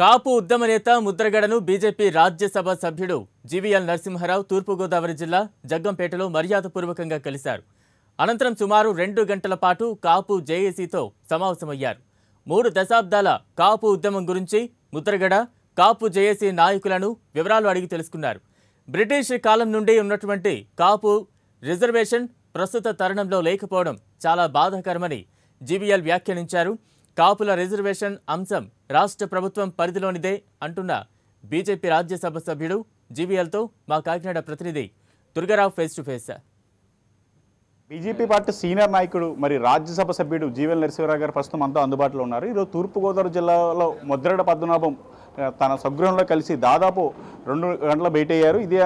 కాపు ఉద్యమ నేత ముద్రగడను బీజేపీ రాజ్యసభ సభ్యుడు జీవీఎల్ నరసింహారావు తూర్పుగోదావరి జిల్లా జగ్గంపేటలో మర్యాదపూర్వకంగా కలిశారు అనంతరం సుమారు రెండు గంటల పాటు కాపు జేఏసీతో సమావేశమయ్యారు మూడు దశాబ్దాల కాపు ఉద్యమం గురించి ముద్రగడ కాపు జేఏసీ నాయకులను వివరాలు అడిగి తెలుసుకున్నారు బ్రిటిష్ కాలం నుండి ఉన్నటువంటి కాపు రిజర్వేషన్ ప్రస్తుత తరుణంలో లేకపోవడం చాలా బాధాకరమని జీవీఎల్ వ్యాఖ్యానించారు కాపుల రిజర్వేషన్ అంశం రాష్ట్ర ప్రభుత్వం పరిధిలోనిదే అంటున్న బీజేపీ రాజ్యసభ సభ్యుడు జీవీఎల్తో మా కాకినాడ ప్రతినిధి Durgarao face to face BJP party senior నాయకుడు మరి రాజ్యసభ సభ్యుడు జీవెల్ నరసింహరావు గారు ప్రస్తుతం అంతా అందుబాటులో ఉన్నారు ఈరోజు తూర్పుగోదావరి జిల్లాలో ముద్రడ పద్మనాభం తన స్వగృహంలో కలిసి దాదాపు రెండు గంటల భేటీ అయ్యారు ఇది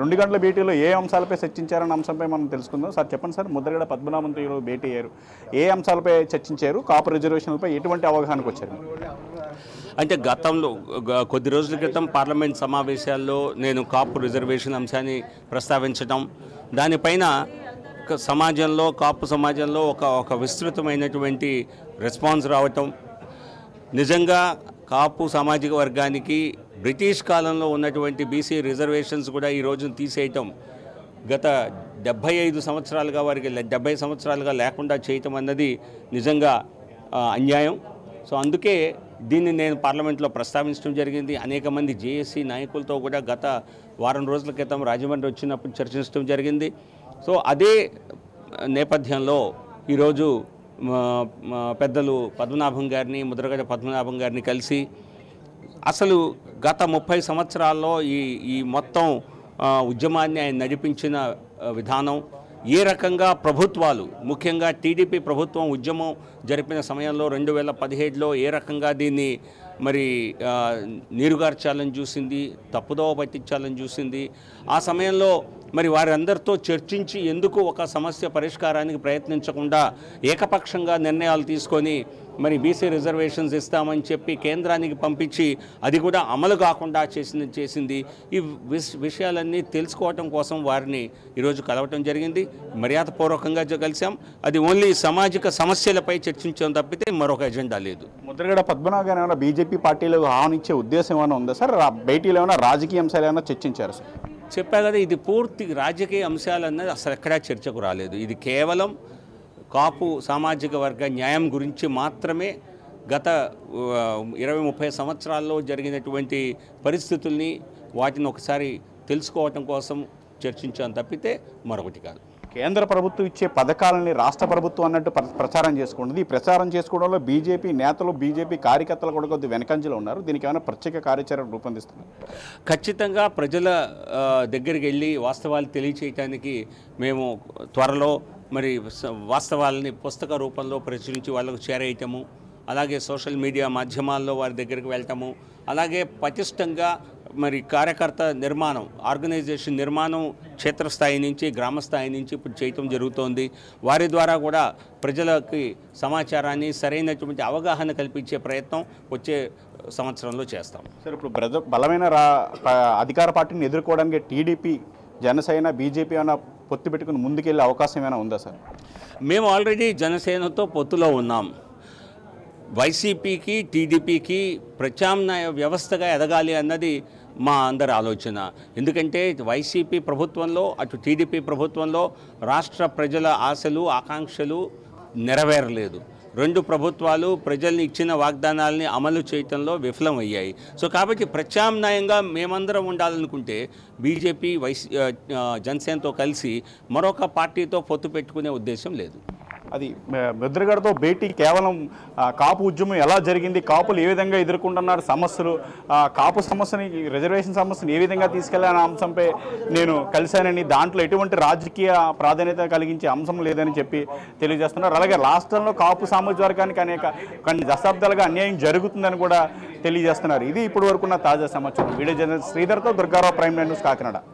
రెండు గంటల భేటీలో ఏ అంశాలపై చర్చించారన్న అంశంపై మనం తెలుసుకుందాం సార్ చెప్పండి సార్ ముద్రగడ పద్మనాభం తీరు భేటీ అయ్యారు ఏ అంశాలపై చర్చించారు కాపు రిజర్వేషన్లపై ఎటువంటి అవగాహనకు వచ్చారు అంటే గతంలో కొద్ది రోజుల క్రితం పార్లమెంట్ సమావేశాల్లో నేను కాపు రిజర్వేషన్ అంశాన్ని ప్రస్తావించడం దానిపైన సమాజంలో కాపు సమాజంలో ఒక ఒక విస్తృతమైనటువంటి రెస్పాన్స్ రావటం నిజంగా కాపు సామాజిక వర్గానికి బ్రిటిష్ కాలంలో ఉన్నటువంటి బీసీ రిజర్వేషన్స్ కూడా ఈరోజు తీసేయటం గత డెబ్భై ఐదు సంవత్సరాలుగా వారికి డెబ్భై సంవత్సరాలుగా లేకుండా చేయటం అన్నది నిజంగా అన్యాయం సో అందుకే దీన్ని నేను పార్లమెంట్లో ప్రస్తావించడం జరిగింది అనేక మంది జేఏసీ నాయకులతో కూడా గత వారం రోజుల క్రితం రాజమండ్రి వచ్చినప్పుడు చర్చించడం జరిగింది సో అదే నేపథ్యంలో ఈరోజు పెద్దలు పద్మనాభం గారిని ముద్రగజ పద్మనాభం గారిని కలిసి అసలు గత ముప్పై సంవత్సరాల్లో ఈ ఈ మొత్తం ఉద్యమాన్ని ఆయన నడిపించిన విధానం ఏ రకంగా ప్రభుత్వాలు ముఖ్యంగా టీడీపీ ప్రభుత్వం ఉద్యమం జరిపిన సమయంలో రెండు వేల పదిహేడులో ఏ రకంగా దీన్ని మరి నీరుగార్చాలని చూసింది తప్పుదోవ పట్టించాలని చూసింది ఆ సమయంలో మరి వారందరితో చర్చించి ఎందుకు ఒక సమస్య పరిష్కారానికి ప్రయత్నించకుండా ఏకపక్షంగా నిర్ణయాలు తీసుకొని మరి బీసీ రిజర్వేషన్స్ ఇస్తామని చెప్పి కేంద్రానికి పంపించి అది కూడా అమలు కాకుండా చేసింది చేసింది ఈ విషయాలన్నీ తెలుసుకోవటం కోసం వారిని ఈరోజు కలవటం జరిగింది మర్యాదపూర్వకంగా కలిసాం అది ఓన్లీ సామాజిక సమస్యలపై చర్చించడం తప్పితే మరొక ఎజెండా లేదు ముద్రగడ పద్మనాభ గారు ఏమైనా బీజేపీ పార్టీలో హానిచ్చే ఉద్దేశం ఏమైనా ఉందా సార్ భేటీలో ఏమైనా రాజకీయ అంశాలు ఏమైనా చర్చించారు సార్ చెప్పా కదా ఇది పూర్తి రాజకీయ అంశాలన్నది అసలు ఎక్కడా చర్చకు రాలేదు ఇది కేవలం కాపు సామాజిక వర్గ న్యాయం గురించి మాత్రమే గత ఇరవై ముప్పై సంవత్సరాల్లో జరిగినటువంటి పరిస్థితుల్ని వాటిని ఒకసారి తెలుసుకోవటం కోసం చర్చించడం తప్పితే మరొకటి కాదు కేంద్ర ప్రభుత్వం ఇచ్చే పథకాలని రాష్ట్ర ప్రభుత్వం అన్నట్టు ప్రచారం చేసుకుంటుంది ఈ ప్రచారం చేసుకోవడంలో బీజేపీ నేతలు బీజేపీ కార్యకర్తలు కూడా కొద్ది వెనకంజలో ఉన్నారు దీనికి ఏమైనా ప్రత్యేక కార్యాచరణ రూపొందిస్తున్నారు ఖచ్చితంగా ప్రజల దగ్గరికి వెళ్ళి వాస్తవాలు తెలియచేయటానికి మేము త్వరలో మరి వాస్తవాలని పుస్తక రూపంలో ప్రచురించి వాళ్ళకు చేరేయటము అలాగే సోషల్ మీడియా మాధ్యమాల్లో వారి దగ్గరికి వెళ్ళటము అలాగే పటిష్టంగా మరి కార్యకర్త నిర్మాణం ఆర్గనైజేషన్ నిర్మాణం క్షేత్రస్థాయి నుంచి గ్రామస్థాయి నుంచి ఇప్పుడు చేయటం జరుగుతోంది వారి ద్వారా కూడా ప్రజలకి సమాచారాన్ని సరైనటువంటి అవగాహన కల్పించే ప్రయత్నం వచ్చే సంవత్సరంలో చేస్తాం సార్ ఇప్పుడు బ్రద బలమైన అధికార పార్టీని ఎదుర్కోవడానికి టీడీపీ జనసేన బీజేపీ అన్న పొత్తు పెట్టుకుని ముందుకెళ్ళే అవకాశం ఏమైనా ఉందా సార్ మేము ఆల్రెడీ జనసేనతో పొత్తులో ఉన్నాం వైసీపీకి టీడీపీకి ప్రత్యామ్నాయ వ్యవస్థగా ఎదగాలి అన్నది మా అందరి ఆలోచన ఎందుకంటే వైసీపీ ప్రభుత్వంలో అటు టీడీపీ ప్రభుత్వంలో రాష్ట్ర ప్రజల ఆశలు ఆకాంక్షలు నెరవేరలేదు రెండు ప్రభుత్వాలు ప్రజల్ని ఇచ్చిన వాగ్దానాలని అమలు చేయటంలో విఫలమయ్యాయి సో కాబట్టి ప్రత్యామ్నాయంగా మేమందరం ఉండాలనుకుంటే బీజేపీ వైస్ జనసేనతో కలిసి మరొక పార్టీతో పొత్తు పెట్టుకునే ఉద్దేశం లేదు అది ముద్రగడతో భేటీ కేవలం కాపు ఉద్యమం ఎలా జరిగింది కాపులు ఏ విధంగా ఎదుర్కొంటున్నారు సమస్యలు కాపు సమస్యని రిజర్వేషన్ సమస్యను ఏ విధంగా తీసుకెళ్లే అంశంపై నేను కలిశానని దాంట్లో ఎటువంటి రాజకీయ ప్రాధాన్యత కలిగించే అంశం లేదని చెప్పి తెలియజేస్తున్నారు అలాగే రాష్ట్రంలో కాపు సామాజిక వర్గానికి అనేక కొన్ని దశాబ్దాలుగా అన్యాయం జరుగుతుందని కూడా తెలియజేస్తున్నారు ఇది ఇప్పటి వరకున్న తాజా సమాచారం వీడియో జర్నలిస్ట్ శ్రీధర్తో దుర్గారావు ప్రైమ్ న్యూస్ కాకినాడ